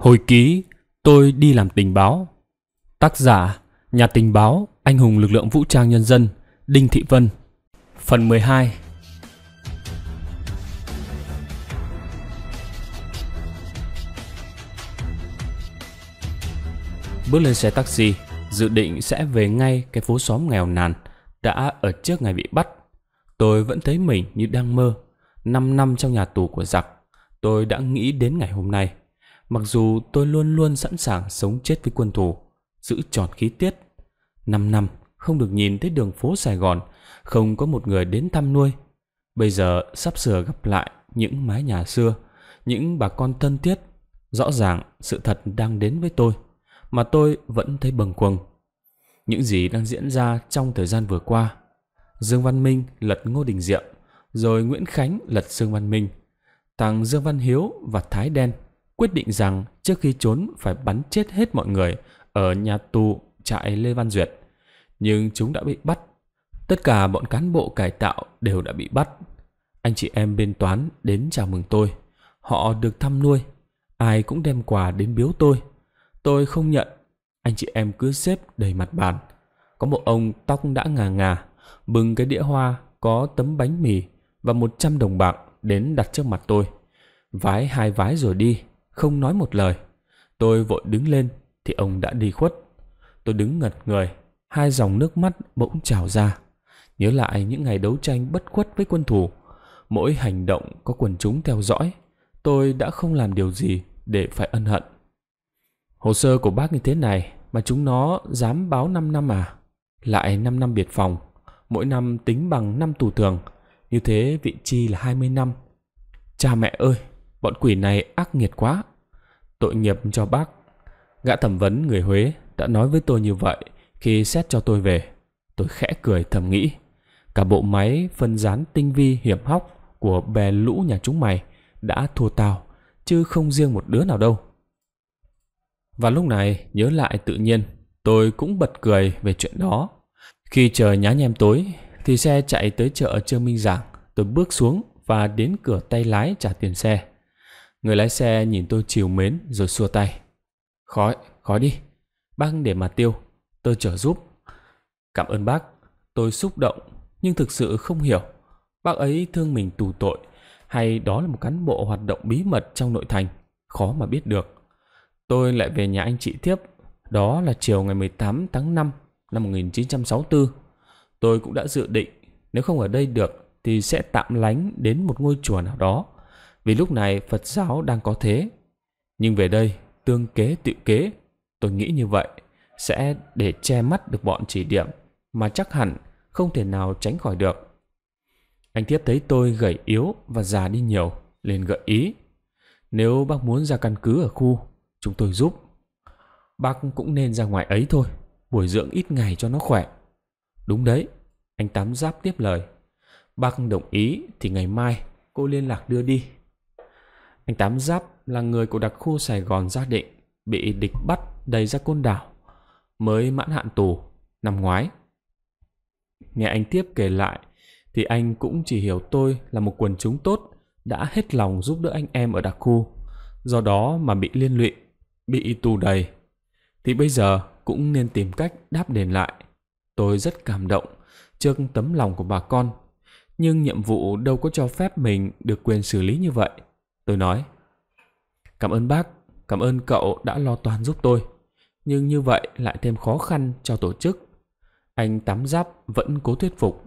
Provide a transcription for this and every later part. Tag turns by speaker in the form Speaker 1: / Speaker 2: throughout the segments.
Speaker 1: Hồi ký Tôi đi làm tình báo Tác giả Nhà tình báo Anh hùng lực lượng vũ trang nhân dân Đinh Thị Vân Phần 12 Bước lên xe taxi Dự định sẽ về ngay cái phố xóm nghèo nàn Đã ở trước ngày bị bắt Tôi vẫn thấy mình như đang mơ 5 năm trong nhà tù của giặc Tôi đã nghĩ đến ngày hôm nay Mặc dù tôi luôn luôn sẵn sàng sống chết với quân thù, giữ tròn khí tiết. năm năm không được nhìn thấy đường phố Sài Gòn, không có một người đến thăm nuôi. Bây giờ sắp sửa gặp lại những mái nhà xưa, những bà con thân thiết. Rõ ràng sự thật đang đến với tôi, mà tôi vẫn thấy bần quầng. Những gì đang diễn ra trong thời gian vừa qua. Dương Văn Minh lật Ngô Đình Diệm, rồi Nguyễn Khánh lật Dương Văn Minh. Tàng Dương Văn Hiếu và Thái Đen quyết định rằng trước khi trốn phải bắn chết hết mọi người ở nhà tù trại Lê Văn Duyệt. Nhưng chúng đã bị bắt. Tất cả bọn cán bộ cải tạo đều đã bị bắt. Anh chị em bên toán đến chào mừng tôi. Họ được thăm nuôi. Ai cũng đem quà đến biếu tôi. Tôi không nhận. Anh chị em cứ xếp đầy mặt bàn. Có một ông tóc đã ngà ngà, bưng cái đĩa hoa có tấm bánh mì và 100 đồng bạc đến đặt trước mặt tôi. Vái hai vái rồi đi, không nói một lời. Tôi vội đứng lên thì ông đã đi khuất. Tôi đứng ngật người, hai dòng nước mắt bỗng trào ra. Nhớ lại những ngày đấu tranh bất khuất với quân thù, mỗi hành động có quần chúng theo dõi, tôi đã không làm điều gì để phải ân hận. Hồ sơ của bác như thế này mà chúng nó dám báo 5 năm à? Lại 5 năm biệt phòng, mỗi năm tính bằng 5 tù thường, như thế vị chi là 20 năm. Cha mẹ ơi, Bọn quỷ này ác nghiệt quá. Tội nghiệp cho bác. Gã thẩm vấn người Huế đã nói với tôi như vậy khi xét cho tôi về. Tôi khẽ cười thầm nghĩ. Cả bộ máy phân rán tinh vi hiểm hóc của bè lũ nhà chúng mày đã thua tao, chứ không riêng một đứa nào đâu. Và lúc này nhớ lại tự nhiên, tôi cũng bật cười về chuyện đó. Khi trời nhá nhem tối, thì xe chạy tới chợ Trương Minh Giảng. Tôi bước xuống và đến cửa tay lái trả tiền xe. Người lái xe nhìn tôi chiều mến rồi xua tay. Khói, khói đi. Bác để mà tiêu, tôi chở giúp. Cảm ơn bác. Tôi xúc động nhưng thực sự không hiểu. Bác ấy thương mình tù tội hay đó là một cán bộ hoạt động bí mật trong nội thành. Khó mà biết được. Tôi lại về nhà anh chị tiếp. Đó là chiều ngày 18 tháng 5 năm 1964. Tôi cũng đã dự định nếu không ở đây được thì sẽ tạm lánh đến một ngôi chùa nào đó vì lúc này Phật giáo đang có thế. Nhưng về đây, tương kế tự kế, tôi nghĩ như vậy, sẽ để che mắt được bọn chỉ điểm mà chắc hẳn không thể nào tránh khỏi được. Anh Tiếp thấy tôi gầy yếu và già đi nhiều, liền gợi ý. Nếu bác muốn ra căn cứ ở khu, chúng tôi giúp. Bác cũng nên ra ngoài ấy thôi, buổi dưỡng ít ngày cho nó khỏe. Đúng đấy, anh Tám Giáp tiếp lời. Bác đồng ý thì ngày mai cô liên lạc đưa đi anh Tám Giáp là người của đặc khu Sài Gòn gia định bị địch bắt đầy ra côn đảo, mới mãn hạn tù năm ngoái. Nghe anh Tiếp kể lại thì anh cũng chỉ hiểu tôi là một quần chúng tốt đã hết lòng giúp đỡ anh em ở đặc khu, do đó mà bị liên lụy, bị tù đầy. Thì bây giờ cũng nên tìm cách đáp đền lại. Tôi rất cảm động trước tấm lòng của bà con, nhưng nhiệm vụ đâu có cho phép mình được quyền xử lý như vậy Tôi nói, cảm ơn bác, cảm ơn cậu đã lo toan giúp tôi. Nhưng như vậy lại thêm khó khăn cho tổ chức. Anh tắm giáp vẫn cố thuyết phục.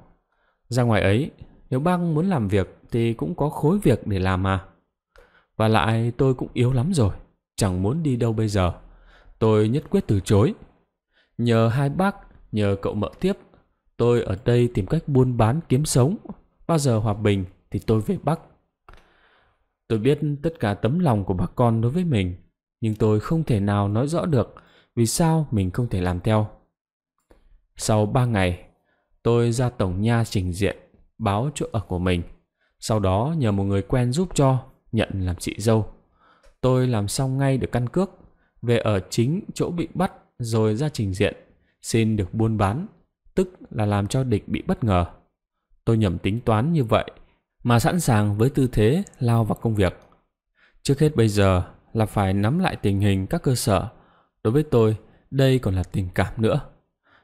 Speaker 1: Ra ngoài ấy, nếu bác muốn làm việc thì cũng có khối việc để làm mà. Và lại tôi cũng yếu lắm rồi, chẳng muốn đi đâu bây giờ. Tôi nhất quyết từ chối. Nhờ hai bác, nhờ cậu mợ tiếp, tôi ở đây tìm cách buôn bán kiếm sống. Bao giờ hòa bình thì tôi về Bắc Tôi biết tất cả tấm lòng của bà con đối với mình, nhưng tôi không thể nào nói rõ được vì sao mình không thể làm theo. Sau ba ngày, tôi ra tổng nha trình diện, báo chỗ ở của mình. Sau đó nhờ một người quen giúp cho, nhận làm chị dâu. Tôi làm xong ngay được căn cước, về ở chính chỗ bị bắt rồi ra trình diện, xin được buôn bán, tức là làm cho địch bị bất ngờ. Tôi nhầm tính toán như vậy mà sẵn sàng với tư thế lao vào công việc. Trước hết bây giờ là phải nắm lại tình hình các cơ sở. Đối với tôi, đây còn là tình cảm nữa.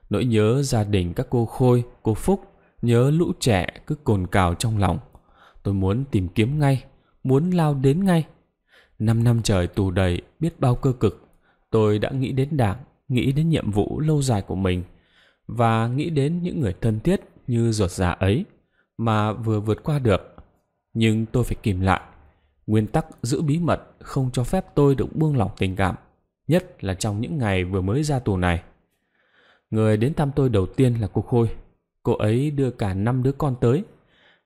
Speaker 1: Nỗi nhớ gia đình các cô Khôi, cô Phúc, nhớ lũ trẻ cứ cồn cào trong lòng. Tôi muốn tìm kiếm ngay, muốn lao đến ngay. Năm năm trời tù đầy biết bao cơ cực, tôi đã nghĩ đến đảng, nghĩ đến nhiệm vụ lâu dài của mình và nghĩ đến những người thân thiết như ruột già ấy mà vừa vượt qua được. Nhưng tôi phải kìm lại. Nguyên tắc giữ bí mật không cho phép tôi được buông lỏng tình cảm, nhất là trong những ngày vừa mới ra tù này. Người đến thăm tôi đầu tiên là cô Khôi. Cô ấy đưa cả năm đứa con tới.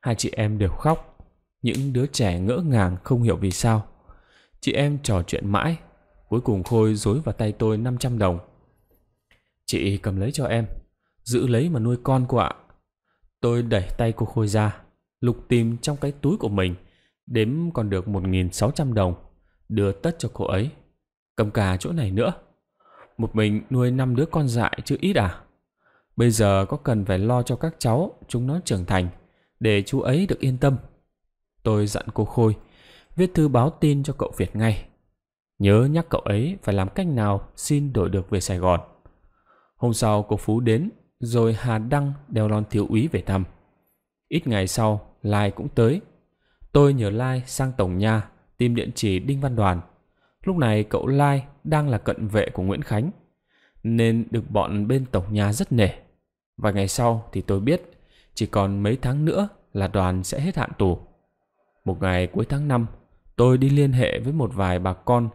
Speaker 1: Hai chị em đều khóc. Những đứa trẻ ngỡ ngàng không hiểu vì sao. Chị em trò chuyện mãi. Cuối cùng Khôi dối vào tay tôi 500 đồng. Chị cầm lấy cho em. Giữ lấy mà nuôi con cô ạ. Tôi đẩy tay cô Khôi ra, lục tìm trong cái túi của mình, đếm còn được 1.600 đồng, đưa tất cho cô ấy. Cầm cả chỗ này nữa. Một mình nuôi năm đứa con dại chứ ít à? Bây giờ có cần phải lo cho các cháu, chúng nó trưởng thành, để chú ấy được yên tâm. Tôi dặn cô Khôi, viết thư báo tin cho cậu Việt ngay. Nhớ nhắc cậu ấy phải làm cách nào xin đổi được về Sài Gòn. Hôm sau cô Phú đến rồi Hà Đăng đeo lon thiếu úy về thăm. Ít ngày sau, Lai cũng tới. Tôi nhờ Lai sang tổng nhà tìm địa chỉ Đinh Văn Đoàn. Lúc này cậu Lai đang là cận vệ của Nguyễn Khánh, nên được bọn bên tổng nhà rất nể. Vài ngày sau thì tôi biết chỉ còn mấy tháng nữa là đoàn sẽ hết hạn tù. Một ngày cuối tháng 5, tôi đi liên hệ với một vài bà con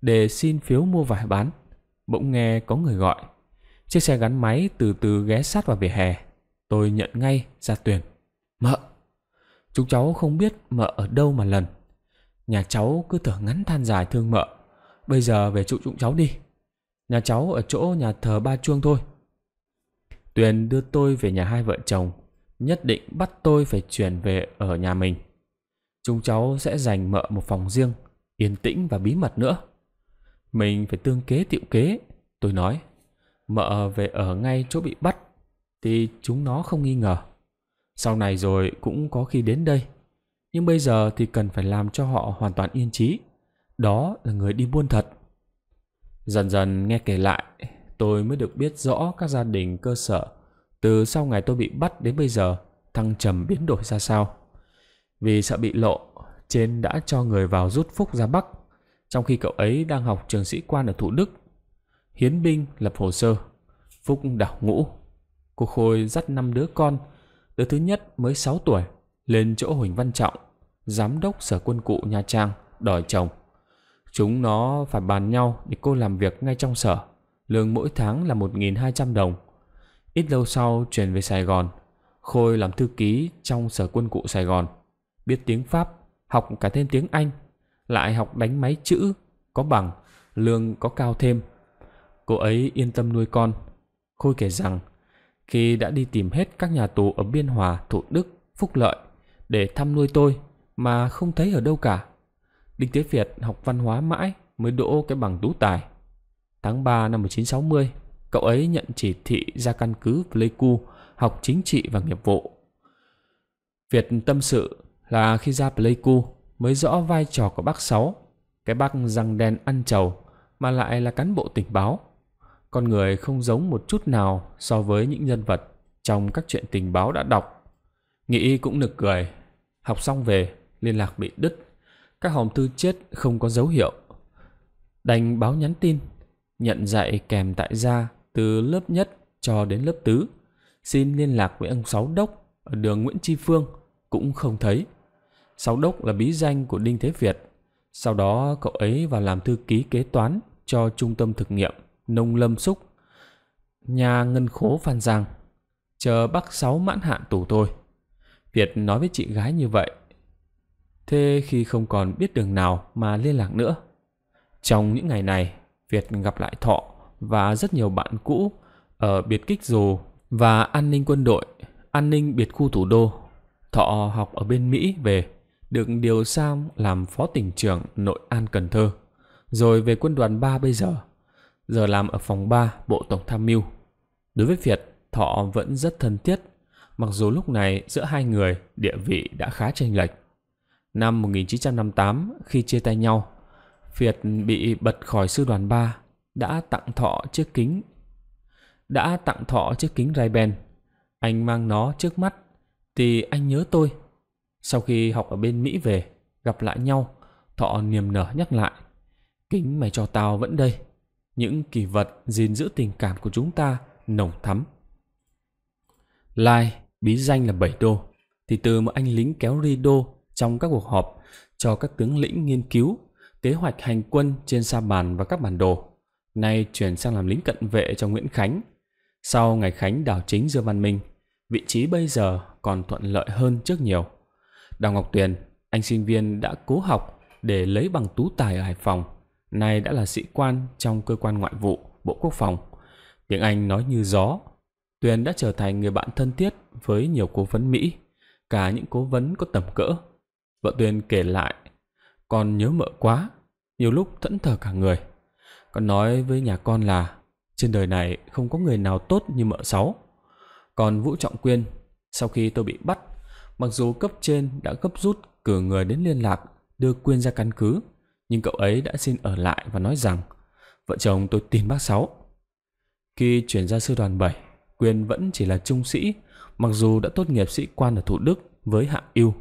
Speaker 1: để xin phiếu mua vải bán. Bỗng nghe có người gọi. Chiếc xe gắn máy từ từ ghé sát vào vỉa hè. Tôi nhận ngay ra Tuyền. Mợ! Chúng cháu không biết mợ ở đâu mà lần. Nhà cháu cứ thở ngắn than dài thương mợ. Bây giờ về trụ chúng cháu đi. Nhà cháu ở chỗ nhà thờ Ba Chuông thôi. Tuyền đưa tôi về nhà hai vợ chồng. Nhất định bắt tôi phải chuyển về ở nhà mình. Chúng cháu sẽ dành mợ một phòng riêng, yên tĩnh và bí mật nữa. Mình phải tương kế tiệu kế, tôi nói mợ về ở ngay chỗ bị bắt thì chúng nó không nghi ngờ. Sau này rồi cũng có khi đến đây. Nhưng bây giờ thì cần phải làm cho họ hoàn toàn yên trí. Đó là người đi buôn thật. Dần dần nghe kể lại, tôi mới được biết rõ các gia đình cơ sở từ sau ngày tôi bị bắt đến bây giờ thăng trầm biến đổi ra sao. Vì sợ bị lộ, trên đã cho người vào rút phúc ra Bắc, trong khi cậu ấy đang học trường sĩ quan ở Thủ Đức hiến binh lập hồ sơ. Phúc đảo ngũ. Cô Khôi dắt năm đứa con, đứa thứ nhất mới 6 tuổi, lên chỗ Huỳnh Văn Trọng, giám đốc sở quân cụ Nha Trang, đòi chồng. Chúng nó phải bàn nhau để cô làm việc ngay trong sở. Lương mỗi tháng là một nghìn hai trăm đồng. Ít lâu sau chuyển về Sài Gòn. Khôi làm thư ký trong sở quân cụ Sài Gòn. Biết tiếng Pháp, học cả thêm tiếng Anh. Lại học đánh máy chữ, có bằng, lương có cao thêm cô ấy yên tâm nuôi con. Khôi kể rằng, khi đã đi tìm hết các nhà tù ở Biên Hòa, Thủ Đức, Phúc Lợi để thăm nuôi tôi mà không thấy ở đâu cả. Đinh Thế Việt học văn hóa mãi mới đỗ cái bằng tú tài. Tháng 3 năm 1960, cậu ấy nhận chỉ thị ra căn cứ Pleiku học chính trị và nghiệp vụ. Việt tâm sự là khi ra Pleiku mới rõ vai trò của bác Sáu, cái bác răng đen ăn trầu mà lại là cán bộ tình báo con người không giống một chút nào so với những nhân vật trong các chuyện tình báo đã đọc. Nghĩ cũng nực cười, học xong về, liên lạc bị đứt, các hòm thư chết không có dấu hiệu. Đành báo nhắn tin, nhận dạy kèm tại gia từ lớp nhất cho đến lớp tứ, xin liên lạc với ông Sáu Đốc ở đường Nguyễn Tri Phương, cũng không thấy. Sáu Đốc là bí danh của Đinh Thế Việt, sau đó cậu ấy vào làm thư ký kế toán cho trung tâm thực nghiệm nông lâm xúc. Nhà ngân khố Phan Giang, chờ bác sáu mãn hạn tù thôi Việt nói với chị gái như vậy. Thế khi không còn biết đường nào mà liên lạc nữa. Trong những ngày này, Việt gặp lại Thọ và rất nhiều bạn cũ ở biệt kích dù và an ninh quân đội, an ninh biệt khu thủ đô. Thọ học ở bên Mỹ về, được điều sang làm phó tỉnh trưởng nội an Cần Thơ, rồi về quân đoàn 3 bây giờ giờ làm ở phòng 3 Bộ Tổng Tham mưu. Đối với Việt, Thọ vẫn rất thân thiết, mặc dù lúc này giữa hai người địa vị đã khá chênh lệch. Năm 1958, khi chia tay nhau, Việt bị bật khỏi sư đoàn 3, đã tặng Thọ chiếc kính. Đã tặng Thọ chiếc kính ray ben Anh mang nó trước mắt, thì anh nhớ tôi. Sau khi học ở bên Mỹ về, gặp lại nhau, Thọ niềm nở nhắc lại. Kính mày cho tao vẫn đây những kỳ vật gìn giữ tình cảm của chúng ta nồng thắm. Lai, bí danh là Bảy Đô, thì từ một anh lính kéo ri đô trong các cuộc họp cho các tướng lĩnh nghiên cứu kế hoạch hành quân trên sa bàn và các bản đồ, nay chuyển sang làm lính cận vệ cho Nguyễn Khánh. Sau ngày Khánh đảo chính Dương Văn Minh, vị trí bây giờ còn thuận lợi hơn trước nhiều. Đào Ngọc Tuyền, anh sinh viên đã cố học để lấy bằng tú tài ở Hải Phòng, nay đã là sĩ quan trong cơ quan ngoại vụ, Bộ Quốc phòng. Tiếng Anh nói như gió. Tuyền đã trở thành người bạn thân thiết với nhiều cố vấn Mỹ, cả những cố vấn có tầm cỡ. Vợ Tuyền kể lại, con nhớ mợ quá, nhiều lúc thẫn thờ cả người. Con nói với nhà con là trên đời này không có người nào tốt như mợ sáu. Còn Vũ Trọng Quyên, sau khi tôi bị bắt, mặc dù cấp trên đã gấp rút cử người đến liên lạc đưa Quyên ra căn cứ, nhưng cậu ấy đã xin ở lại và nói rằng vợ chồng tôi tin bác Sáu. Khi chuyển ra sư đoàn 7, Quyền vẫn chỉ là trung sĩ, mặc dù đã tốt nghiệp sĩ quan ở Thủ Đức với hạng yêu.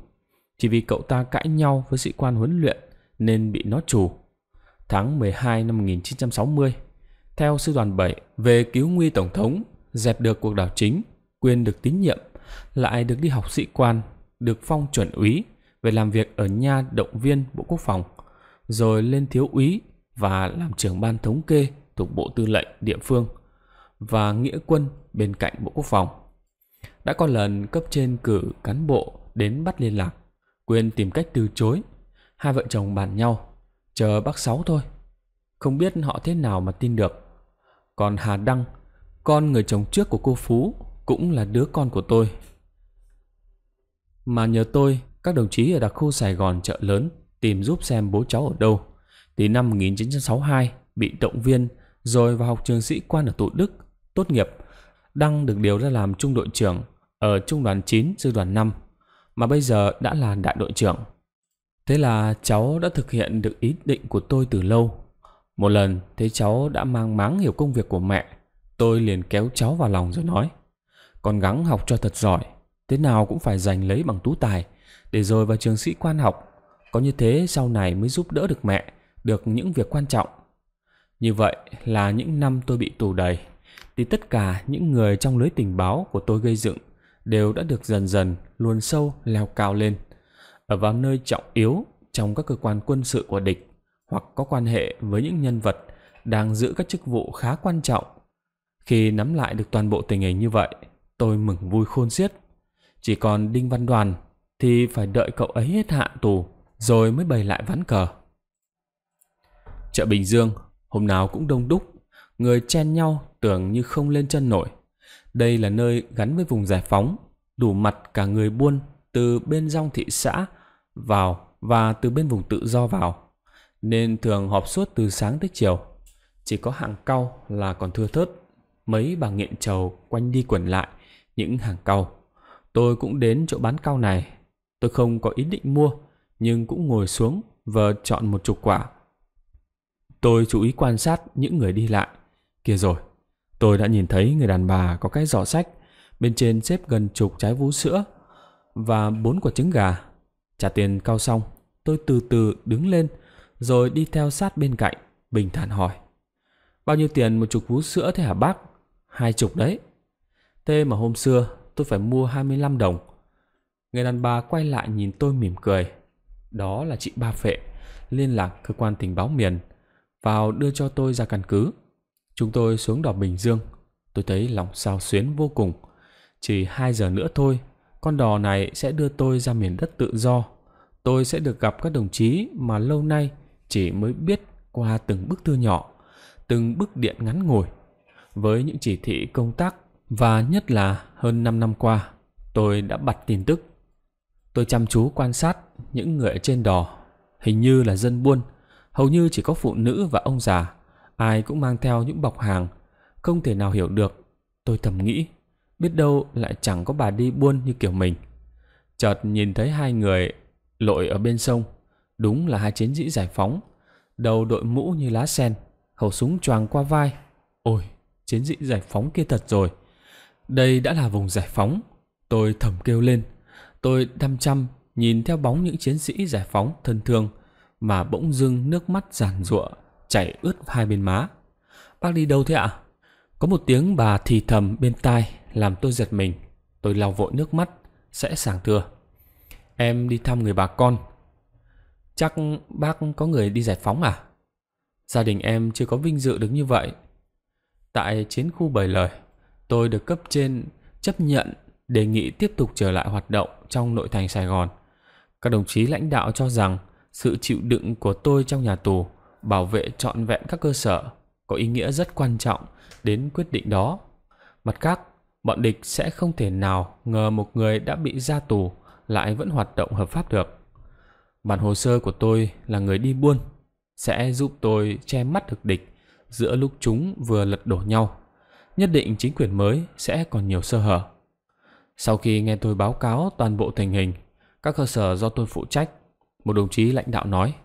Speaker 1: Chỉ vì cậu ta cãi nhau với sĩ quan huấn luyện nên bị nó trù. Tháng 12 năm 1960, theo sư đoàn 7 về cứu nguy tổng thống, dẹp được cuộc đảo chính, Quyền được tín nhiệm, lại được đi học sĩ quan, được phong chuẩn úy về làm việc ở nha động viên Bộ Quốc phòng – rồi lên thiếu úy và làm trưởng ban thống kê thuộc Bộ Tư lệnh địa phương và nghĩa quân bên cạnh Bộ Quốc phòng. Đã có lần cấp trên cử cán bộ đến bắt liên lạc, quyền tìm cách từ chối. Hai vợ chồng bàn nhau, chờ bác Sáu thôi. Không biết họ thế nào mà tin được. Còn Hà Đăng, con người chồng trước của cô Phú, cũng là đứa con của tôi. Mà nhờ tôi, các đồng chí ở đặc khu Sài Gòn chợ lớn tìm giúp xem bố cháu ở đâu. Thì năm 1962 bị động viên rồi vào học trường sĩ quan ở tụ Đức, tốt nghiệp, Đăng được điều ra làm trung đội trưởng ở trung đoàn 9 sư đoàn 5 mà bây giờ đã là đại đội trưởng. Thế là cháu đã thực hiện được ý định của tôi từ lâu. Một lần thấy cháu đã mang máng hiểu công việc của mẹ, tôi liền kéo cháu vào lòng rồi nói: "Con gắng học cho thật giỏi, thế nào cũng phải giành lấy bằng tú tài để rồi vào trường sĩ quan học có như thế sau này mới giúp đỡ được mẹ, được những việc quan trọng. Như vậy là những năm tôi bị tù đầy, thì tất cả những người trong lưới tình báo của tôi gây dựng đều đã được dần dần luồn sâu leo cao lên, ở vào nơi trọng yếu trong các cơ quan quân sự của địch hoặc có quan hệ với những nhân vật đang giữ các chức vụ khá quan trọng. Khi nắm lại được toàn bộ tình hình như vậy, tôi mừng vui khôn xiết. Chỉ còn Đinh Văn Đoàn thì phải đợi cậu ấy hết hạn tù rồi mới bày lại ván cờ. Chợ Bình Dương hôm nào cũng đông đúc, người chen nhau tưởng như không lên chân nổi. Đây là nơi gắn với vùng giải phóng, đủ mặt cả người buôn từ bên dòng thị xã vào và từ bên vùng tự do vào, nên thường họp suốt từ sáng tới chiều. Chỉ có hàng cau là còn thưa thớt, mấy bà nghiện trầu quanh đi quẩn lại những hàng cau. Tôi cũng đến chỗ bán cau này, tôi không có ý định mua, nhưng cũng ngồi xuống và chọn một chục quả. Tôi chú ý quan sát những người đi lại. Kìa rồi, tôi đã nhìn thấy người đàn bà có cái giỏ sách, bên trên xếp gần chục trái vú sữa và bốn quả trứng gà. Trả tiền cao xong, tôi từ từ đứng lên rồi đi theo sát bên cạnh, bình thản hỏi. Bao nhiêu tiền một chục vú sữa thế hả bác? Hai chục đấy. Thế mà hôm xưa tôi phải mua 25 đồng. Người đàn bà quay lại nhìn tôi mỉm cười đó là chị Ba Phệ, liên lạc cơ quan tình báo miền, vào đưa cho tôi ra căn cứ. Chúng tôi xuống đỏ Bình Dương, tôi thấy lòng sao xuyến vô cùng. Chỉ 2 giờ nữa thôi, con đò này sẽ đưa tôi ra miền đất tự do. Tôi sẽ được gặp các đồng chí mà lâu nay chỉ mới biết qua từng bức thư nhỏ, từng bức điện ngắn ngồi Với những chỉ thị công tác và nhất là hơn 5 năm qua, tôi đã bật tin tức Tôi chăm chú quan sát những người ở trên đò, hình như là dân buôn, hầu như chỉ có phụ nữ và ông già, ai cũng mang theo những bọc hàng, không thể nào hiểu được. Tôi thầm nghĩ, biết đâu lại chẳng có bà đi buôn như kiểu mình. Chợt nhìn thấy hai người lội ở bên sông, đúng là hai chiến sĩ giải phóng, đầu đội mũ như lá sen, khẩu súng choàng qua vai. Ôi, chiến sĩ giải phóng kia thật rồi. Đây đã là vùng giải phóng. Tôi thầm kêu lên. Tôi đăm chăm nhìn theo bóng những chiến sĩ giải phóng thân thương mà bỗng dưng nước mắt giàn giụa chảy ướt hai bên má. Bác đi đâu thế ạ? À? Có một tiếng bà thì thầm bên tai làm tôi giật mình. Tôi lau vội nước mắt, sẽ sàng thưa. Em đi thăm người bà con. Chắc bác có người đi giải phóng à? Gia đình em chưa có vinh dự được như vậy. Tại chiến khu bảy lời, tôi được cấp trên chấp nhận đề nghị tiếp tục trở lại hoạt động trong nội thành Sài Gòn. Các đồng chí lãnh đạo cho rằng sự chịu đựng của tôi trong nhà tù bảo vệ trọn vẹn các cơ sở có ý nghĩa rất quan trọng đến quyết định đó. Mặt khác, bọn địch sẽ không thể nào ngờ một người đã bị ra tù lại vẫn hoạt động hợp pháp được. Bản hồ sơ của tôi là người đi buôn, sẽ giúp tôi che mắt được địch giữa lúc chúng vừa lật đổ nhau. Nhất định chính quyền mới sẽ còn nhiều sơ hở. Sau khi nghe tôi báo cáo toàn bộ tình hình, các cơ sở do tôi phụ trách, một đồng chí lãnh đạo nói.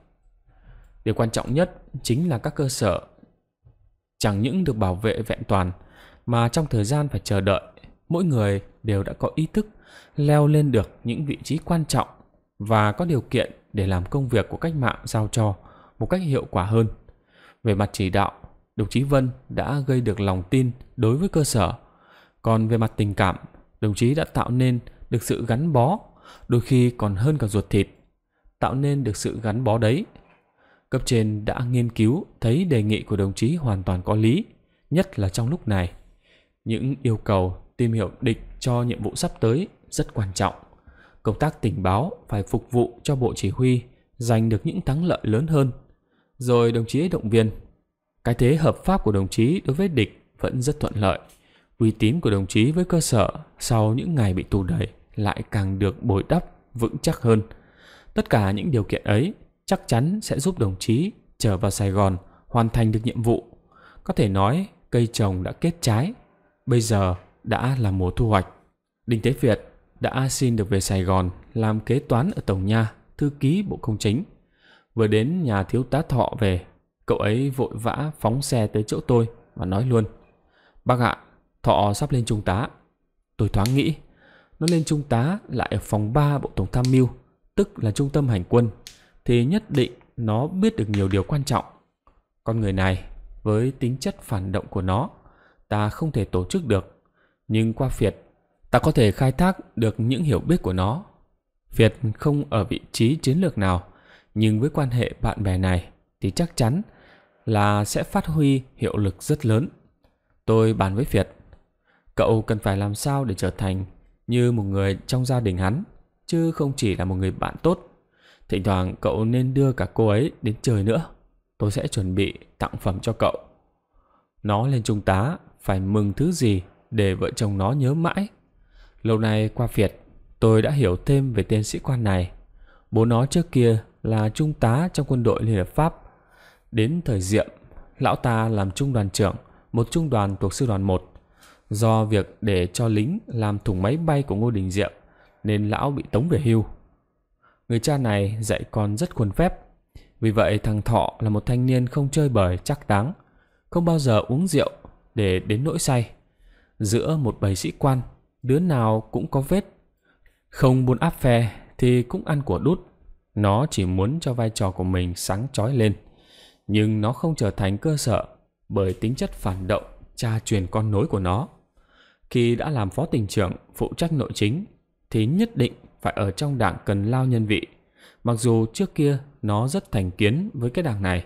Speaker 1: Điều quan trọng nhất chính là các cơ sở chẳng những được bảo vệ vẹn toàn, mà trong thời gian phải chờ đợi, mỗi người đều đã có ý thức leo lên được những vị trí quan trọng và có điều kiện để làm công việc của cách mạng giao cho một cách hiệu quả hơn. Về mặt chỉ đạo, đồng chí Vân đã gây được lòng tin đối với cơ sở. Còn về mặt tình cảm, đồng chí đã tạo nên được sự gắn bó, đôi khi còn hơn cả ruột thịt. Tạo nên được sự gắn bó đấy. Cấp trên đã nghiên cứu thấy đề nghị của đồng chí hoàn toàn có lý, nhất là trong lúc này. Những yêu cầu tìm hiểu địch cho nhiệm vụ sắp tới rất quan trọng. Công tác tình báo phải phục vụ cho bộ chỉ huy giành được những thắng lợi lớn hơn. Rồi đồng chí ấy động viên. Cái thế hợp pháp của đồng chí đối với địch vẫn rất thuận lợi uy tín của đồng chí với cơ sở sau những ngày bị tù đẩy lại càng được bồi đắp vững chắc hơn. Tất cả những điều kiện ấy chắc chắn sẽ giúp đồng chí trở vào Sài Gòn hoàn thành được nhiệm vụ. Có thể nói cây trồng đã kết trái, bây giờ đã là mùa thu hoạch. Đinh Thế Việt đã xin được về Sài Gòn làm kế toán ở Tổng Nha, thư ký Bộ Công Chính. Vừa đến nhà thiếu tá thọ về, cậu ấy vội vã phóng xe tới chỗ tôi và nói luôn. Bác ạ, Thọ sắp lên trung tá. Tôi thoáng nghĩ, nó lên trung tá lại ở phòng 3 Bộ Tổng Tham mưu, tức là trung tâm hành quân, thì nhất định nó biết được nhiều điều quan trọng. Con người này, với tính chất phản động của nó, ta không thể tổ chức được. Nhưng qua Việt, ta có thể khai thác được những hiểu biết của nó. Việt không ở vị trí chiến lược nào, nhưng với quan hệ bạn bè này thì chắc chắn là sẽ phát huy hiệu lực rất lớn. Tôi bàn với Việt Cậu cần phải làm sao để trở thành như một người trong gia đình hắn, chứ không chỉ là một người bạn tốt. Thỉnh thoảng cậu nên đưa cả cô ấy đến chơi nữa. Tôi sẽ chuẩn bị tặng phẩm cho cậu. Nó lên trung tá, phải mừng thứ gì để vợ chồng nó nhớ mãi. Lâu nay qua Việt, tôi đã hiểu thêm về tên sĩ quan này. Bố nó trước kia là trung tá trong quân đội Liên Hợp Pháp. Đến thời Diệm, lão ta làm trung đoàn trưởng, một trung đoàn thuộc sư đoàn 1. Do việc để cho lính làm thùng máy bay của Ngô Đình Diệm nên lão bị tống về hưu. Người cha này dạy con rất khuôn phép. Vì vậy thằng Thọ là một thanh niên không chơi bời chắc đáng, không bao giờ uống rượu để đến nỗi say. Giữa một bầy sĩ quan, đứa nào cũng có vết. Không buôn áp phe thì cũng ăn của đút. Nó chỉ muốn cho vai trò của mình sáng chói lên. Nhưng nó không trở thành cơ sở bởi tính chất phản động cha truyền con nối của nó. Khi đã làm phó tỉnh trưởng phụ trách nội chính thì nhất định phải ở trong đảng cần lao nhân vị. Mặc dù trước kia nó rất thành kiến với cái đảng này.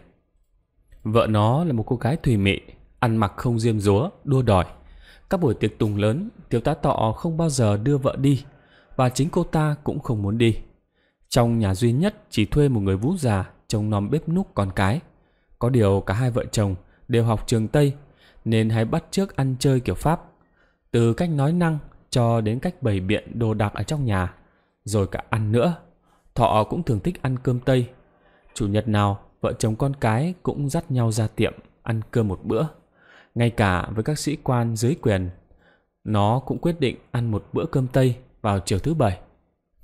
Speaker 1: Vợ nó là một cô gái thùy mị, ăn mặc không diêm dúa, đua đòi. Các buổi tiệc tùng lớn, thiếu tá tọ không bao giờ đưa vợ đi và chính cô ta cũng không muốn đi. Trong nhà duy nhất chỉ thuê một người vú già trông nom bếp núc con cái. Có điều cả hai vợ chồng đều học trường Tây nên hay bắt trước ăn chơi kiểu Pháp từ cách nói năng cho đến cách bày biện đồ đạc ở trong nhà, rồi cả ăn nữa. Thọ cũng thường thích ăn cơm Tây. Chủ nhật nào, vợ chồng con cái cũng dắt nhau ra tiệm ăn cơm một bữa. Ngay cả với các sĩ quan dưới quyền, nó cũng quyết định ăn một bữa cơm Tây vào chiều thứ bảy.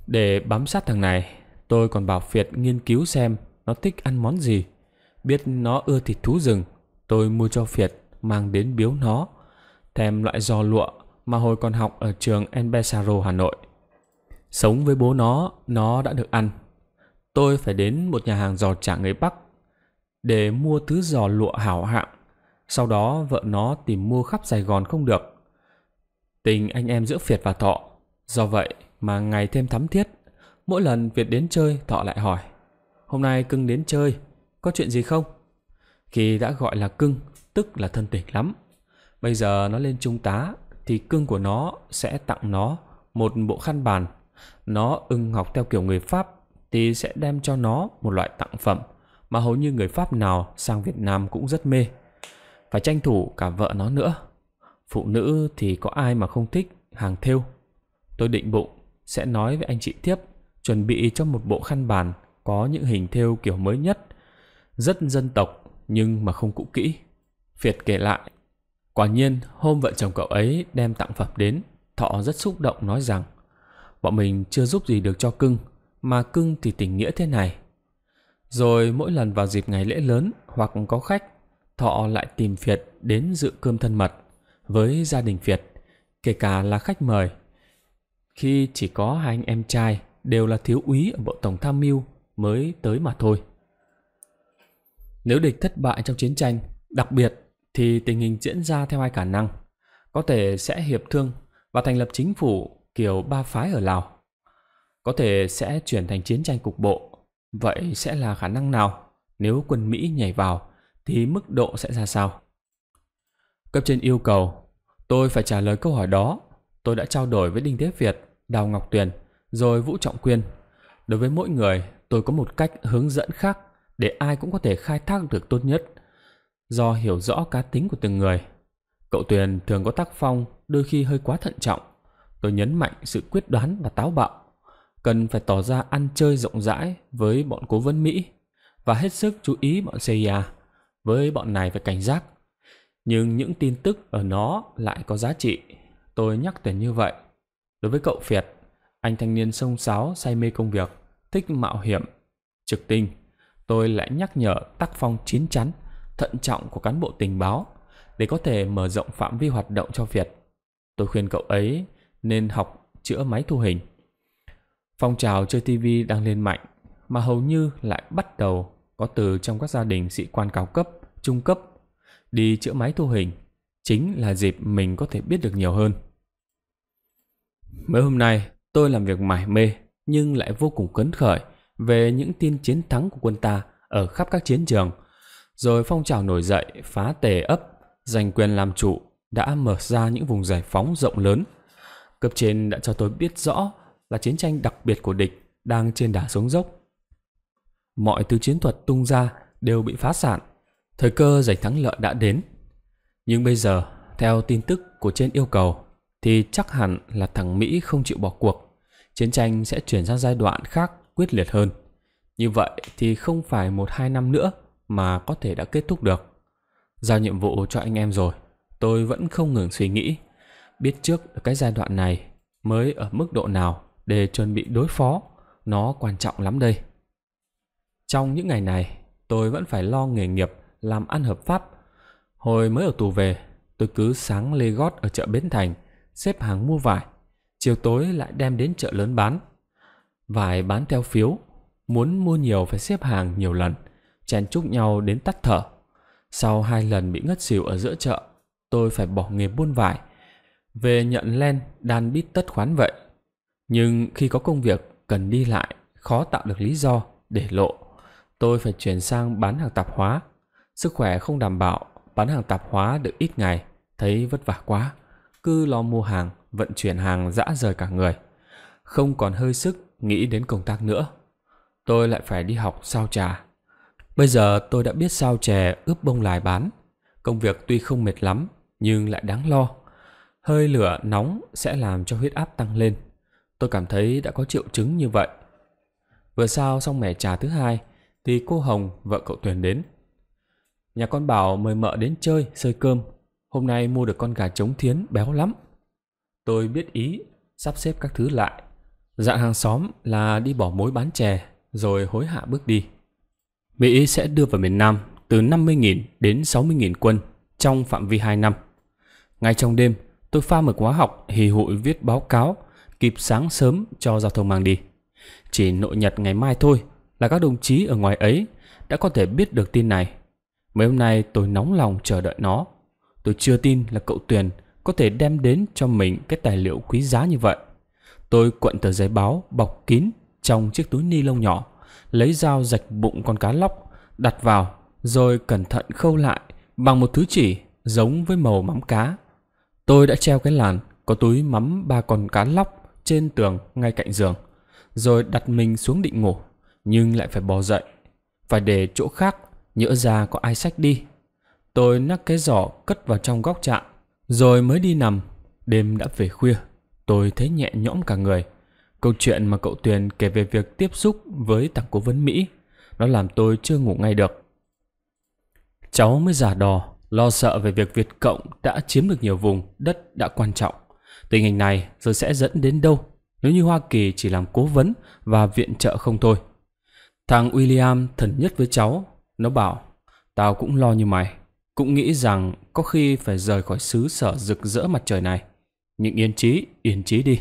Speaker 1: Để bám sát thằng này, tôi còn bảo việt nghiên cứu xem nó thích ăn món gì. Biết nó ưa thịt thú rừng, tôi mua cho việt mang đến biếu nó. Thèm loại giò lụa mà hồi còn học ở trường Enbesaro Hà Nội. Sống với bố nó, nó đã được ăn. Tôi phải đến một nhà hàng giò chả người Bắc để mua thứ giò lụa hảo hạng. Sau đó vợ nó tìm mua khắp Sài Gòn không được. Tình anh em giữa Việt và Thọ. Do vậy mà ngày thêm thắm thiết. Mỗi lần Việt đến chơi, Thọ lại hỏi. Hôm nay cưng đến chơi, có chuyện gì không? Khi đã gọi là cưng, tức là thân tình lắm. Bây giờ nó lên trung tá, thì cương của nó sẽ tặng nó một bộ khăn bàn. Nó ưng học theo kiểu người Pháp thì sẽ đem cho nó một loại tặng phẩm mà hầu như người Pháp nào sang Việt Nam cũng rất mê. Phải tranh thủ cả vợ nó nữa. Phụ nữ thì có ai mà không thích hàng thêu. Tôi định bụng sẽ nói với anh chị tiếp chuẩn bị cho một bộ khăn bàn có những hình thêu kiểu mới nhất, rất dân tộc nhưng mà không cũ kỹ. Việt kể lại Quả nhiên, hôm vợ chồng cậu ấy đem tặng phẩm đến, Thọ rất xúc động nói rằng Bọn mình chưa giúp gì được cho cưng, mà cưng thì tình nghĩa thế này. Rồi mỗi lần vào dịp ngày lễ lớn hoặc có khách, Thọ lại tìm Việt đến dự cơm thân mật với gia đình Việt, kể cả là khách mời. Khi chỉ có hai anh em trai đều là thiếu úy ở bộ tổng tham mưu mới tới mà thôi. Nếu địch thất bại trong chiến tranh, đặc biệt thì tình hình diễn ra theo hai khả năng. Có thể sẽ hiệp thương và thành lập chính phủ kiểu ba phái ở Lào. Có thể sẽ chuyển thành chiến tranh cục bộ. Vậy sẽ là khả năng nào? Nếu quân Mỹ nhảy vào thì mức độ sẽ ra sao? Cấp trên yêu cầu tôi phải trả lời câu hỏi đó. Tôi đã trao đổi với Đinh Thế Việt, Đào Ngọc Tuyền, rồi Vũ Trọng Quyên. Đối với mỗi người, tôi có một cách hướng dẫn khác để ai cũng có thể khai thác được tốt nhất – Do hiểu rõ cá tính của từng người, cậu Tuyền thường có tác phong đôi khi hơi quá thận trọng. Tôi nhấn mạnh sự quyết đoán và táo bạo. Cần phải tỏ ra ăn chơi rộng rãi với bọn cố vấn Mỹ và hết sức chú ý bọn CIA. Với bọn này phải cảnh giác. Nhưng những tin tức ở nó lại có giá trị. Tôi nhắc Tuyền như vậy. Đối với cậu Việt, anh thanh niên sông sáo say mê công việc, thích mạo hiểm, trực tinh, tôi lại nhắc nhở tác phong chín chắn thận trọng của cán bộ tình báo để có thể mở rộng phạm vi hoạt động cho Việt. Tôi khuyên cậu ấy nên học chữa máy thu hình. Phong trào chơi TV đang lên mạnh mà hầu như lại bắt đầu có từ trong các gia đình sĩ quan cao cấp, trung cấp đi chữa máy thu hình chính là dịp mình có thể biết được nhiều hơn. mới hôm nay tôi làm việc mải mê nhưng lại vô cùng phấn khởi về những tin chiến thắng của quân ta ở khắp các chiến trường – rồi phong trào nổi dậy phá tề ấp, giành quyền làm chủ đã mở ra những vùng giải phóng rộng lớn. Cấp trên đã cho tôi biết rõ là chiến tranh đặc biệt của địch đang trên đà xuống dốc. Mọi thứ chiến thuật tung ra đều bị phá sản, thời cơ giành thắng lợi đã đến. Nhưng bây giờ, theo tin tức của trên yêu cầu, thì chắc hẳn là thằng Mỹ không chịu bỏ cuộc. Chiến tranh sẽ chuyển sang giai đoạn khác quyết liệt hơn. Như vậy thì không phải một hai năm nữa mà có thể đã kết thúc được. Giao nhiệm vụ cho anh em rồi, tôi vẫn không ngừng suy nghĩ, biết trước cái giai đoạn này mới ở mức độ nào để chuẩn bị đối phó, nó quan trọng lắm đây. Trong những ngày này, tôi vẫn phải lo nghề nghiệp làm ăn hợp pháp. Hồi mới ở tù về, tôi cứ sáng lê gót ở chợ Bến Thành, xếp hàng mua vải, chiều tối lại đem đến chợ lớn bán. Vải bán theo phiếu, muốn mua nhiều phải xếp hàng nhiều lần – chen chúc nhau đến tắt thở. Sau hai lần bị ngất xỉu ở giữa chợ, tôi phải bỏ nghề buôn vải, về nhận len đan bít tất khoán vậy. Nhưng khi có công việc cần đi lại, khó tạo được lý do để lộ, tôi phải chuyển sang bán hàng tạp hóa. Sức khỏe không đảm bảo, bán hàng tạp hóa được ít ngày, thấy vất vả quá, cứ lo mua hàng, vận chuyển hàng dã rời cả người. Không còn hơi sức nghĩ đến công tác nữa. Tôi lại phải đi học sao trà Bây giờ tôi đã biết sao chè ướp bông lại bán. Công việc tuy không mệt lắm nhưng lại đáng lo. Hơi lửa nóng sẽ làm cho huyết áp tăng lên. Tôi cảm thấy đã có triệu chứng như vậy. Vừa sao xong mẻ trà thứ hai thì cô Hồng, vợ cậu Tuyền đến. Nhà con Bảo mời mợ đến chơi, sơi cơm. Hôm nay mua được con gà trống thiến béo lắm. Tôi biết ý, sắp xếp các thứ lại. Dạng hàng xóm là đi bỏ mối bán chè rồi hối hạ bước đi. Mỹ sẽ đưa vào miền Nam từ 50.000 đến 60.000 quân trong phạm vi 2 năm. Ngay trong đêm, tôi pha mực hóa học hì hụi viết báo cáo kịp sáng sớm cho giao thông mang đi. Chỉ nội nhật ngày mai thôi là các đồng chí ở ngoài ấy đã có thể biết được tin này. Mấy hôm nay tôi nóng lòng chờ đợi nó. Tôi chưa tin là cậu Tuyền có thể đem đến cho mình cái tài liệu quý giá như vậy. Tôi cuộn tờ giấy báo bọc kín trong chiếc túi ni lông nhỏ lấy dao rạch bụng con cá lóc, đặt vào, rồi cẩn thận khâu lại bằng một thứ chỉ giống với màu mắm cá. Tôi đã treo cái làn có túi mắm ba con cá lóc trên tường ngay cạnh giường, rồi đặt mình xuống định ngủ, nhưng lại phải bò dậy, phải để chỗ khác, nhỡ ra có ai sách đi. Tôi nắc cái giỏ cất vào trong góc trạm, rồi mới đi nằm. Đêm đã về khuya, tôi thấy nhẹ nhõm cả người. Câu chuyện mà cậu Tuyền kể về việc tiếp xúc với thằng cố vấn Mỹ, nó làm tôi chưa ngủ ngay được. Cháu mới giả đò, lo sợ về việc Việt Cộng đã chiếm được nhiều vùng đất đã quan trọng. Tình hình này rồi sẽ dẫn đến đâu nếu như Hoa Kỳ chỉ làm cố vấn và viện trợ không thôi. Thằng William thần nhất với cháu, nó bảo, tao cũng lo như mày, cũng nghĩ rằng có khi phải rời khỏi xứ sở rực rỡ mặt trời này. Nhưng yên chí, yên chí đi.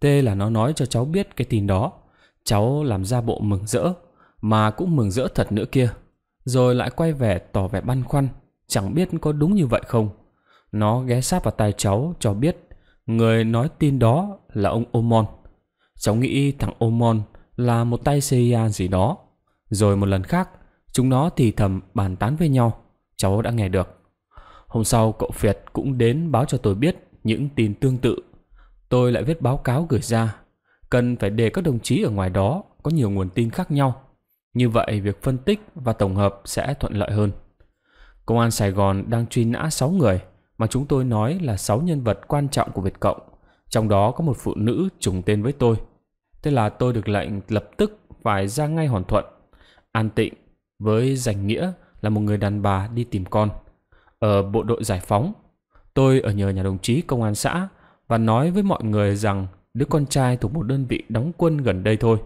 Speaker 1: T là nó nói cho cháu biết cái tin đó. Cháu làm ra bộ mừng rỡ, mà cũng mừng rỡ thật nữa kia. Rồi lại quay về tỏ vẻ băn khoăn, chẳng biết có đúng như vậy không. Nó ghé sát vào tai cháu cho biết người nói tin đó là ông Omon. Cháu nghĩ thằng Omon là một tay CIA gì đó. Rồi một lần khác, chúng nó thì thầm bàn tán với nhau. Cháu đã nghe được. Hôm sau cậu Việt cũng đến báo cho tôi biết những tin tương tự tôi lại viết báo cáo gửi ra. Cần phải để các đồng chí ở ngoài đó có nhiều nguồn tin khác nhau. Như vậy việc phân tích và tổng hợp sẽ thuận lợi hơn. Công an Sài Gòn đang truy nã 6 người mà chúng tôi nói là 6 nhân vật quan trọng của Việt Cộng. Trong đó có một phụ nữ trùng tên với tôi. Thế là tôi được lệnh lập tức phải ra ngay hoàn Thuận. An Tịnh với danh nghĩa là một người đàn bà đi tìm con. Ở bộ đội giải phóng, tôi ở nhờ nhà đồng chí công an xã và nói với mọi người rằng đứa con trai thuộc một đơn vị đóng quân gần đây thôi.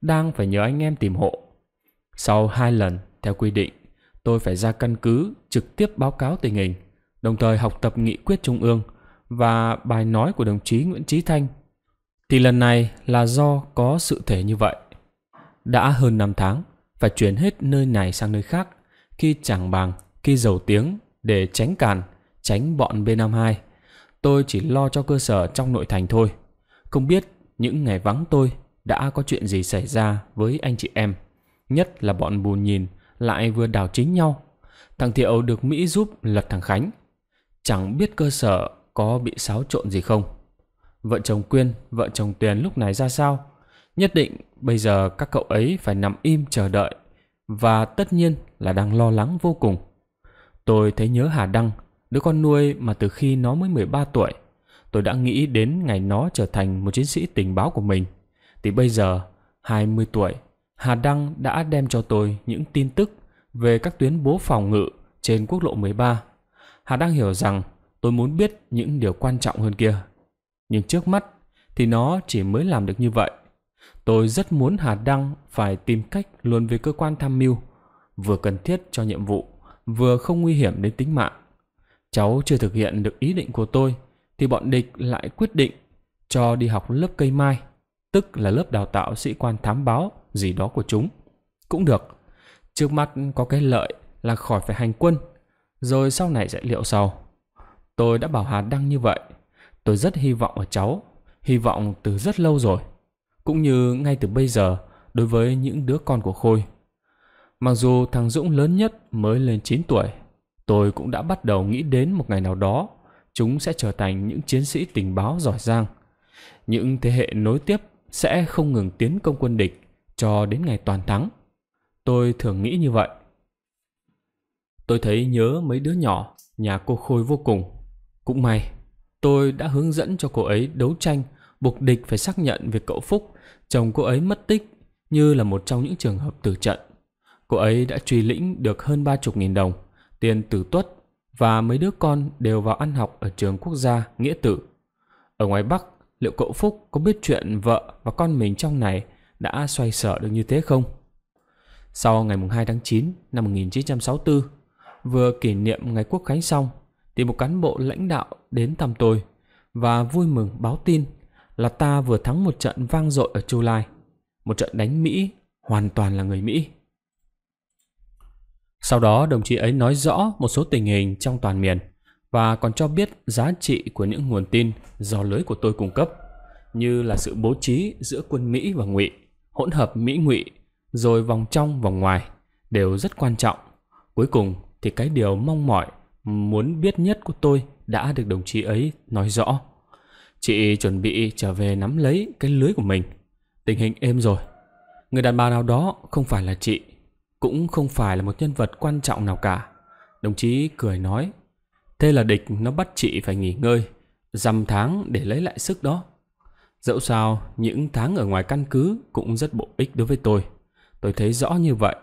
Speaker 1: Đang phải nhờ anh em tìm hộ. Sau hai lần, theo quy định, tôi phải ra căn cứ trực tiếp báo cáo tình hình, đồng thời học tập nghị quyết trung ương và bài nói của đồng chí Nguyễn Trí Thanh. Thì lần này là do có sự thể như vậy. Đã hơn 5 tháng, phải chuyển hết nơi này sang nơi khác, khi chẳng bằng, khi giàu tiếng để tránh càn, tránh bọn B52 Tôi chỉ lo cho cơ sở trong nội thành thôi. Không biết những ngày vắng tôi đã có chuyện gì xảy ra với anh chị em. Nhất là bọn bù nhìn lại vừa đào chính nhau. Thằng Thiệu được Mỹ giúp lật thằng Khánh. Chẳng biết cơ sở có bị xáo trộn gì không. Vợ chồng Quyên, vợ chồng Tuyền lúc này ra sao? Nhất định bây giờ các cậu ấy phải nằm im chờ đợi. Và tất nhiên là đang lo lắng vô cùng. Tôi thấy nhớ Hà Đăng Đứa con nuôi mà từ khi nó mới 13 tuổi, tôi đã nghĩ đến ngày nó trở thành một chiến sĩ tình báo của mình. Thì bây giờ, 20 tuổi, Hà Đăng đã đem cho tôi những tin tức về các tuyến bố phòng ngự trên quốc lộ 13. Hà Đăng hiểu rằng tôi muốn biết những điều quan trọng hơn kia. Nhưng trước mắt thì nó chỉ mới làm được như vậy. Tôi rất muốn Hà Đăng phải tìm cách luôn về cơ quan tham mưu, vừa cần thiết cho nhiệm vụ, vừa không nguy hiểm đến tính mạng. Cháu chưa thực hiện được ý định của tôi thì bọn địch lại quyết định cho đi học lớp cây mai, tức là lớp đào tạo sĩ quan thám báo gì đó của chúng. Cũng được, trước mắt có cái lợi là khỏi phải hành quân, rồi sau này sẽ liệu sau. Tôi đã bảo Hà Đăng như vậy, tôi rất hy vọng ở cháu, hy vọng từ rất lâu rồi, cũng như ngay từ bây giờ đối với những đứa con của Khôi. Mặc dù thằng Dũng lớn nhất mới lên 9 tuổi, Tôi cũng đã bắt đầu nghĩ đến một ngày nào đó, chúng sẽ trở thành những chiến sĩ tình báo giỏi giang. Những thế hệ nối tiếp sẽ không ngừng tiến công quân địch cho đến ngày toàn thắng. Tôi thường nghĩ như vậy. Tôi thấy nhớ mấy đứa nhỏ nhà cô Khôi vô cùng. Cũng may, tôi đã hướng dẫn cho cô ấy đấu tranh, buộc địch phải xác nhận việc cậu Phúc, chồng cô ấy mất tích như là một trong những trường hợp tử trận. Cô ấy đã truy lĩnh được hơn ba chục nghìn đồng Tiền Tử Tuất và mấy đứa con đều vào ăn học ở trường quốc gia Nghĩa Tử. Ở ngoài Bắc, liệu cậu Phúc có biết chuyện vợ và con mình trong này đã xoay sở được như thế không? Sau ngày 2 tháng 9 năm 1964, vừa kỷ niệm ngày quốc khánh xong, thì một cán bộ lãnh đạo đến thăm tôi và vui mừng báo tin là ta vừa thắng một trận vang dội ở Chu Lai, một trận đánh Mỹ hoàn toàn là người Mỹ. Sau đó đồng chí ấy nói rõ một số tình hình trong toàn miền và còn cho biết giá trị của những nguồn tin do lưới của tôi cung cấp như là sự bố trí giữa quân Mỹ và Ngụy, hỗn hợp Mỹ Ngụy, rồi vòng trong vòng ngoài đều rất quan trọng. Cuối cùng thì cái điều mong mỏi muốn biết nhất của tôi đã được đồng chí ấy nói rõ. Chị chuẩn bị trở về nắm lấy cái lưới của mình. Tình hình êm rồi. Người đàn bà nào đó không phải là chị cũng không phải là một nhân vật quan trọng nào cả. Đồng chí cười nói, thế là địch nó bắt chị phải nghỉ ngơi, dằm tháng để lấy lại sức đó. Dẫu sao, những tháng ở ngoài căn cứ cũng rất bổ ích đối với tôi. Tôi thấy rõ như vậy,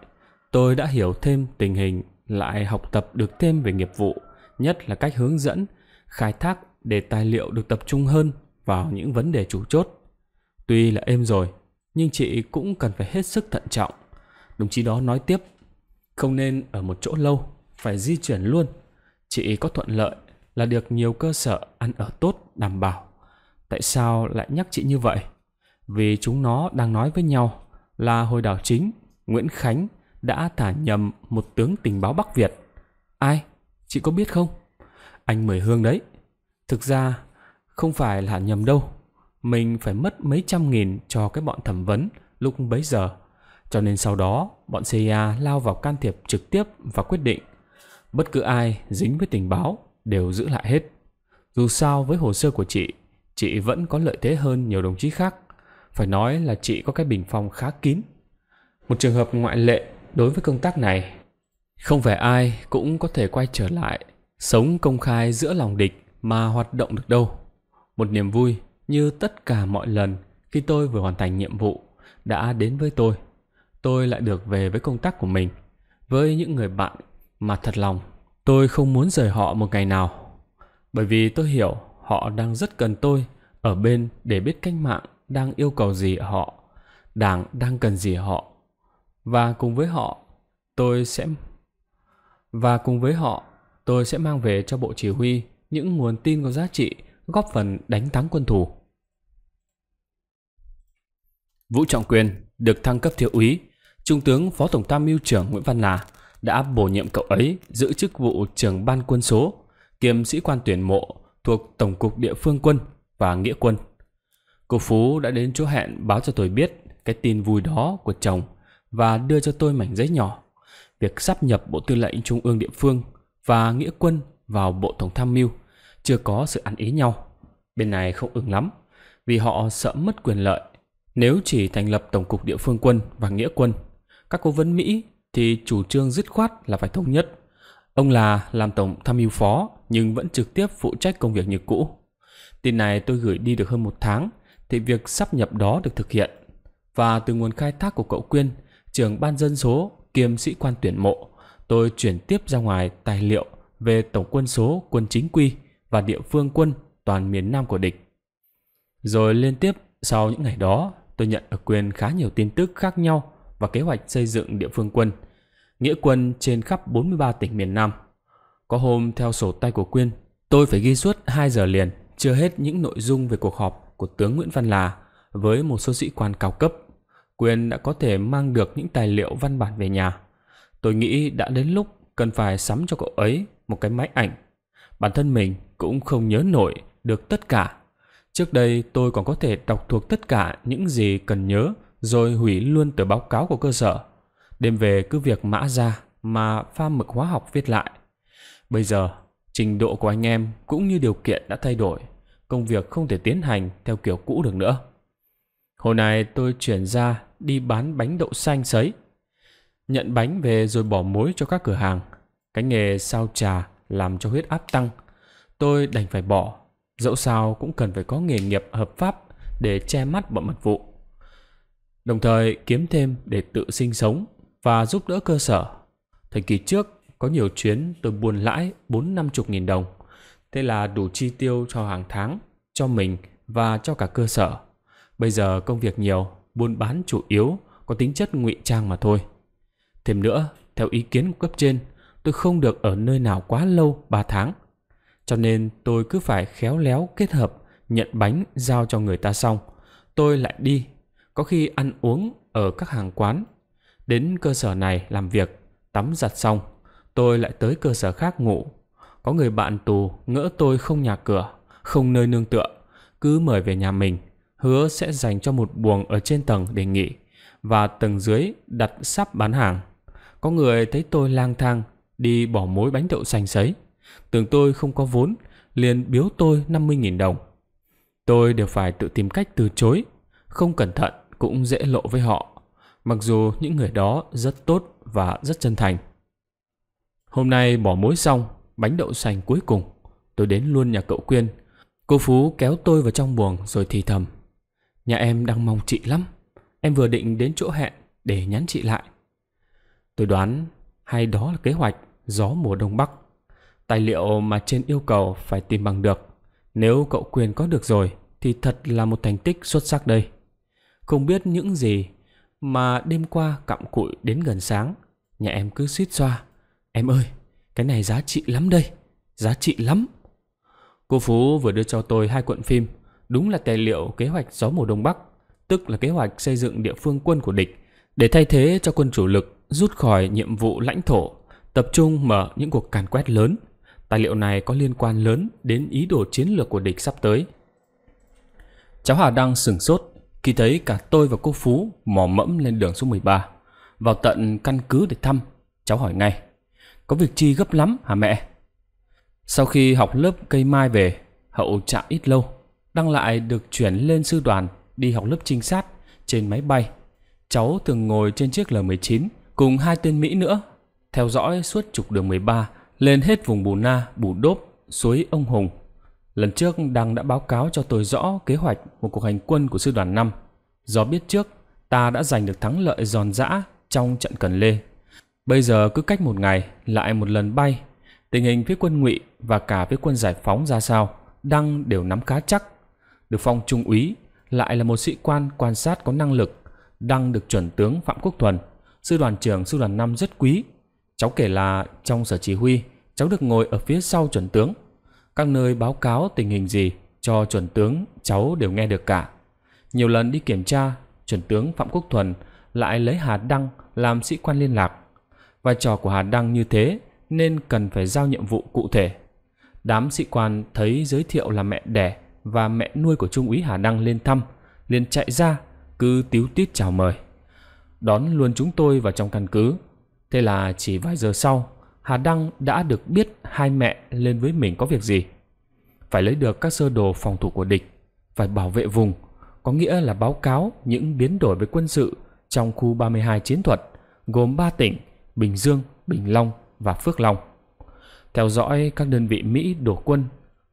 Speaker 1: tôi đã hiểu thêm tình hình, lại học tập được thêm về nghiệp vụ, nhất là cách hướng dẫn, khai thác để tài liệu được tập trung hơn vào những vấn đề chủ chốt. Tuy là êm rồi, nhưng chị cũng cần phải hết sức thận trọng Đồng chí đó nói tiếp, không nên ở một chỗ lâu, phải di chuyển luôn. Chị có thuận lợi là được nhiều cơ sở ăn ở tốt đảm bảo. Tại sao lại nhắc chị như vậy? Vì chúng nó đang nói với nhau là hồi đảo chính, Nguyễn Khánh đã thả nhầm một tướng tình báo Bắc Việt. Ai? Chị có biết không? Anh Mười Hương đấy. Thực ra không phải là nhầm đâu. Mình phải mất mấy trăm nghìn cho cái bọn thẩm vấn lúc bấy giờ cho nên sau đó, bọn CIA lao vào can thiệp trực tiếp và quyết định bất cứ ai dính với tình báo đều giữ lại hết. Dù sao với hồ sơ của chị, chị vẫn có lợi thế hơn nhiều đồng chí khác. Phải nói là chị có cái bình phong khá kín. Một trường hợp ngoại lệ đối với công tác này, không phải ai cũng có thể quay trở lại, sống công khai giữa lòng địch mà hoạt động được đâu. Một niềm vui như tất cả mọi lần khi tôi vừa hoàn thành nhiệm vụ đã đến với tôi tôi lại được về với công tác của mình, với những người bạn mà thật lòng tôi không muốn rời họ một ngày nào. Bởi vì tôi hiểu họ đang rất cần tôi ở bên để biết cách mạng đang yêu cầu gì ở họ, đảng đang cần gì ở họ. Và cùng với họ, tôi sẽ và cùng với họ, tôi sẽ mang về cho bộ chỉ huy những nguồn tin có giá trị góp phần đánh thắng quân thù. Vũ Trọng Quyền được thăng cấp thiếu úy Trung tướng Phó Tổng tham mưu trưởng Nguyễn Văn Nà đã bổ nhiệm cậu ấy giữ chức vụ trưởng ban quân số, kiêm sĩ quan tuyển mộ thuộc Tổng cục Địa phương quân và Nghĩa quân. Cô Phú đã đến chỗ hẹn báo cho tôi biết cái tin vui đó của chồng và đưa cho tôi mảnh giấy nhỏ. Việc sắp nhập Bộ Tư lệnh Trung ương địa phương và Nghĩa quân vào Bộ Tổng tham mưu chưa có sự ăn ý nhau. Bên này không ưng lắm vì họ sợ mất quyền lợi nếu chỉ thành lập Tổng cục Địa phương quân và Nghĩa quân các cố vấn Mỹ thì chủ trương dứt khoát là phải thống nhất. Ông là làm tổng tham mưu phó nhưng vẫn trực tiếp phụ trách công việc như cũ. Tin này tôi gửi đi được hơn một tháng thì việc sắp nhập đó được thực hiện. Và từ nguồn khai thác của cậu Quyên, trưởng ban dân số kiêm sĩ quan tuyển mộ, tôi chuyển tiếp ra ngoài tài liệu về tổng quân số quân chính quy và địa phương quân toàn miền Nam của địch. Rồi liên tiếp sau những ngày đó, tôi nhận ở quyền khá nhiều tin tức khác nhau và kế hoạch xây dựng địa phương quân, nghĩa quân trên khắp 43 tỉnh miền Nam. Có hôm theo sổ tay của Quyên, tôi phải ghi suốt 2 giờ liền, chưa hết những nội dung về cuộc họp của tướng Nguyễn Văn Là với một số sĩ quan cao cấp. Quyên đã có thể mang được những tài liệu văn bản về nhà. Tôi nghĩ đã đến lúc cần phải sắm cho cậu ấy một cái máy ảnh. Bản thân mình cũng không nhớ nổi được tất cả. Trước đây tôi còn có thể đọc thuộc tất cả những gì cần nhớ rồi hủy luôn tờ báo cáo của cơ sở. Đêm về cứ việc mã ra mà pha mực hóa học viết lại. Bây giờ, trình độ của anh em cũng như điều kiện đã thay đổi, công việc không thể tiến hành theo kiểu cũ được nữa. Hồi này tôi chuyển ra đi bán bánh đậu xanh sấy. Nhận bánh về rồi bỏ mối cho các cửa hàng. Cái nghề sao trà làm cho huyết áp tăng. Tôi đành phải bỏ, dẫu sao cũng cần phải có nghề nghiệp hợp pháp để che mắt bọn mật vụ. Đồng thời kiếm thêm để tự sinh sống và giúp đỡ cơ sở. Thời kỳ trước có nhiều chuyến tôi buôn lãi 4 chục nghìn đồng. Thế là đủ chi tiêu cho hàng tháng, cho mình và cho cả cơ sở. Bây giờ công việc nhiều, buôn bán chủ yếu có tính chất ngụy trang mà thôi. Thêm nữa, theo ý kiến của cấp trên, tôi không được ở nơi nào quá lâu 3 tháng. Cho nên tôi cứ phải khéo léo kết hợp nhận bánh giao cho người ta xong, tôi lại đi có khi ăn uống ở các hàng quán. Đến cơ sở này làm việc, tắm giặt xong, tôi lại tới cơ sở khác ngủ. Có người bạn tù ngỡ tôi không nhà cửa, không nơi nương tựa, cứ mời về nhà mình, hứa sẽ dành cho một buồng ở trên tầng để nghỉ và tầng dưới đặt sắp bán hàng. Có người thấy tôi lang thang, đi bỏ mối bánh đậu xanh sấy. Tưởng tôi không có vốn, liền biếu tôi 50.000 đồng. Tôi đều phải tự tìm cách từ chối. Không cẩn thận, cũng dễ lộ với họ, mặc dù những người đó rất tốt và rất chân thành. Hôm nay bỏ mối xong, bánh đậu xanh cuối cùng, tôi đến luôn nhà cậu Quyên. Cô Phú kéo tôi vào trong buồng rồi thì thầm. Nhà em đang mong chị lắm, em vừa định đến chỗ hẹn để nhắn chị lại. Tôi đoán hay đó là kế hoạch gió mùa đông bắc. Tài liệu mà trên yêu cầu phải tìm bằng được. Nếu cậu Quyền có được rồi thì thật là một thành tích xuất sắc đây. Không biết những gì mà đêm qua cặm cụi đến gần sáng, nhà em cứ suýt xoa. Em ơi, cái này giá trị lắm đây, giá trị lắm. Cô Phú vừa đưa cho tôi hai cuộn phim, đúng là tài liệu kế hoạch gió mùa Đông Bắc, tức là kế hoạch xây dựng địa phương quân của địch, để thay thế cho quân chủ lực rút khỏi nhiệm vụ lãnh thổ, tập trung mở những cuộc càn quét lớn. Tài liệu này có liên quan lớn đến ý đồ chiến lược của địch sắp tới. Cháu Hà đang sừng sốt khi thấy cả tôi và cô Phú mò mẫm lên đường số 13, vào tận căn cứ để thăm, cháu hỏi ngay. Có việc chi gấp lắm hả mẹ? Sau khi học lớp cây mai về, Hậu chạm ít lâu, Đăng lại được chuyển lên sư đoàn đi học lớp trinh sát trên máy bay. Cháu thường ngồi trên chiếc L-19 cùng hai tên Mỹ nữa, theo dõi suốt trục đường 13 lên hết vùng Bù Na, Bù Đốp, suối Ông Hùng Lần trước Đăng đã báo cáo cho tôi rõ kế hoạch một cuộc hành quân của sư đoàn 5. Do biết trước, ta đã giành được thắng lợi giòn giã trong trận Cần Lê. Bây giờ cứ cách một ngày lại một lần bay. Tình hình phía quân ngụy và cả phía quân giải phóng ra sao, Đăng đều nắm khá chắc. Được phong trung úy, lại là một sĩ quan quan sát có năng lực. Đăng được chuẩn tướng Phạm Quốc Thuần, sư đoàn trưởng sư đoàn 5 rất quý. Cháu kể là trong sở chỉ huy, cháu được ngồi ở phía sau chuẩn tướng các nơi báo cáo tình hình gì cho chuẩn tướng cháu đều nghe được cả. Nhiều lần đi kiểm tra, chuẩn tướng Phạm Quốc Thuần lại lấy Hà Đăng làm sĩ quan liên lạc. Vai trò của Hà Đăng như thế nên cần phải giao nhiệm vụ cụ thể. Đám sĩ quan thấy giới thiệu là mẹ đẻ và mẹ nuôi của Trung úy Hà Đăng lên thăm, liền chạy ra, cứ tíu tít chào mời. Đón luôn chúng tôi vào trong căn cứ. Thế là chỉ vài giờ sau, Hà Đăng đã được biết hai mẹ lên với mình có việc gì. Phải lấy được các sơ đồ phòng thủ của địch, phải bảo vệ vùng, có nghĩa là báo cáo những biến đổi về quân sự trong khu 32 chiến thuật gồm 3 tỉnh Bình Dương, Bình Long và Phước Long. Theo dõi các đơn vị Mỹ đổ quân,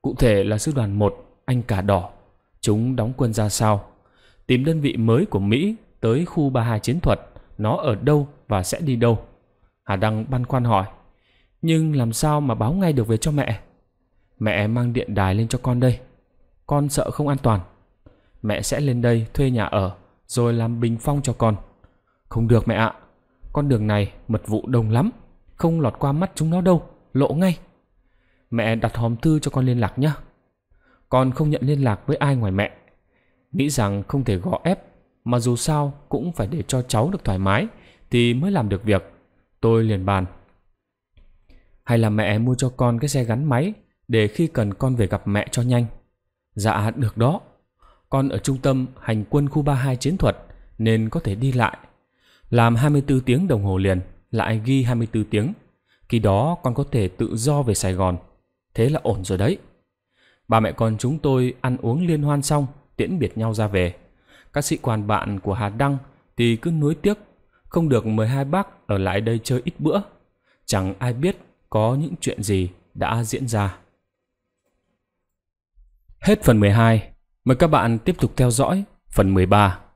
Speaker 1: cụ thể là sư đoàn 1 Anh Cả Đỏ, chúng đóng quân ra sao, tìm đơn vị mới của Mỹ tới khu 32 chiến thuật, nó ở đâu và sẽ đi đâu. Hà Đăng băn khoăn hỏi nhưng làm sao mà báo ngay được về cho mẹ? Mẹ mang điện đài lên cho con đây. Con sợ không an toàn. Mẹ sẽ lên đây thuê nhà ở rồi làm bình phong cho con. Không được mẹ ạ. Con đường này mật vụ đông lắm, không lọt qua mắt chúng nó đâu, lộ ngay. Mẹ đặt hòm thư cho con liên lạc nhé. Con không nhận liên lạc với ai ngoài mẹ. Nghĩ rằng không thể gõ ép, mà dù sao cũng phải để cho cháu được thoải mái thì mới làm được việc. Tôi liền bàn hay là mẹ mua cho con cái xe gắn máy để khi cần con về gặp mẹ cho nhanh. Dạ được đó. Con ở trung tâm hành quân khu 32 chiến thuật nên có thể đi lại. Làm 24 tiếng đồng hồ liền, lại ghi 24 tiếng. Khi đó con có thể tự do về Sài Gòn. Thế là ổn rồi đấy. Ba mẹ con chúng tôi ăn uống liên hoan xong, tiễn biệt nhau ra về. Các sĩ quan bạn của Hà Đăng thì cứ nuối tiếc, không được mời hai bác ở lại đây chơi ít bữa. Chẳng ai biết có những chuyện gì đã diễn ra. Hết phần 12, mời các bạn tiếp tục theo dõi phần 13.